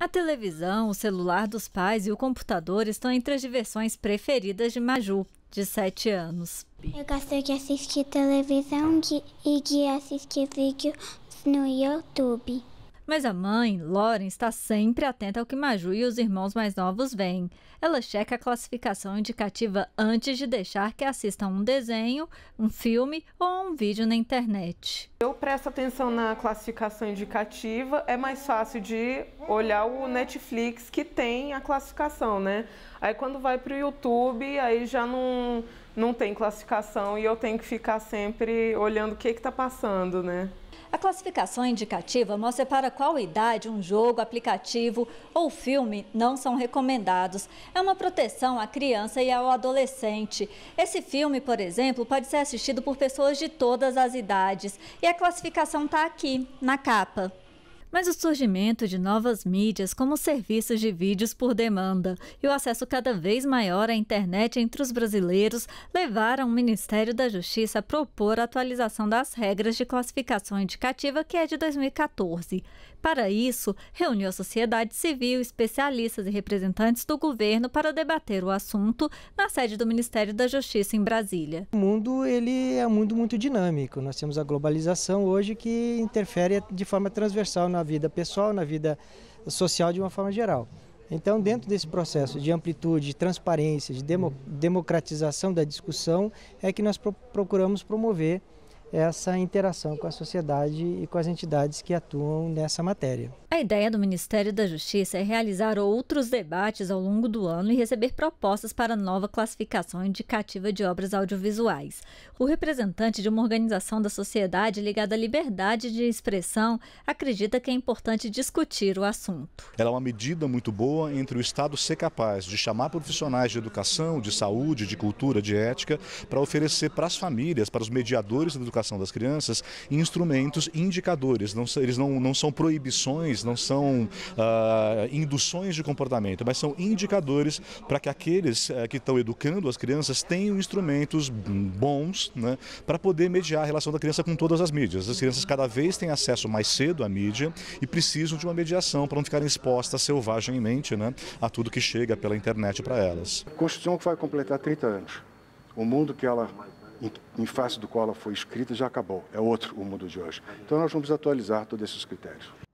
A televisão, o celular dos pais e o computador estão entre as diversões preferidas de Maju, de 7 anos. Eu gosto de assistir televisão e de assistir vídeos no YouTube. Mas a mãe, Lauren, está sempre atenta ao que Maju e os irmãos mais novos veem. Ela checa a classificação indicativa antes de deixar que assistam um desenho, um filme ou um vídeo na internet. Eu presto atenção na classificação indicativa, é mais fácil de olhar o Netflix que tem a classificação, né? Aí quando vai para o YouTube, aí já não não tem classificação e eu tenho que ficar sempre olhando o que está passando, né? A classificação indicativa mostra para qual idade um jogo, aplicativo ou filme não são recomendados. É uma proteção à criança e ao adolescente. Esse filme, por exemplo, pode ser assistido por pessoas de todas as idades. E a classificação está aqui, na capa. Mas o surgimento de novas mídias, como serviços de vídeos por demanda e o acesso cada vez maior à internet entre os brasileiros, levaram o Ministério da Justiça a propor a atualização das regras de classificação indicativa, que é de 2014. Para isso, reuniu a sociedade civil, especialistas e representantes do governo para debater o assunto na sede do Ministério da Justiça em Brasília. O mundo ele é um mundo muito dinâmico. Nós temos a globalização hoje que interfere de forma transversal na na vida pessoal, na vida social de uma forma geral. Então, dentro desse processo de amplitude, de transparência, de democratização da discussão, é que nós procuramos promover essa interação com a sociedade e com as entidades que atuam nessa matéria. A ideia do Ministério da Justiça é realizar outros debates ao longo do ano e receber propostas para nova classificação indicativa de obras audiovisuais. O representante de uma organização da sociedade ligada à liberdade de expressão acredita que é importante discutir o assunto. Ela é uma medida muito boa entre o Estado ser capaz de chamar profissionais de educação, de saúde, de cultura, de ética, para oferecer para as famílias, para os mediadores da educação, educação das crianças instrumentos indicadores, não, eles não, não são proibições, não são uh, induções de comportamento, mas são indicadores para que aqueles uh, que estão educando as crianças tenham instrumentos bons né, para poder mediar a relação da criança com todas as mídias. As crianças cada vez têm acesso mais cedo à mídia e precisam de uma mediação para não ficarem expostas selvagemmente né, a tudo que chega pela internet para elas. Constituição que vai completar 30 anos. O mundo que ela em, em face do qual ela foi escrita já acabou. É outro o mundo de hoje. Então nós vamos atualizar todos esses critérios.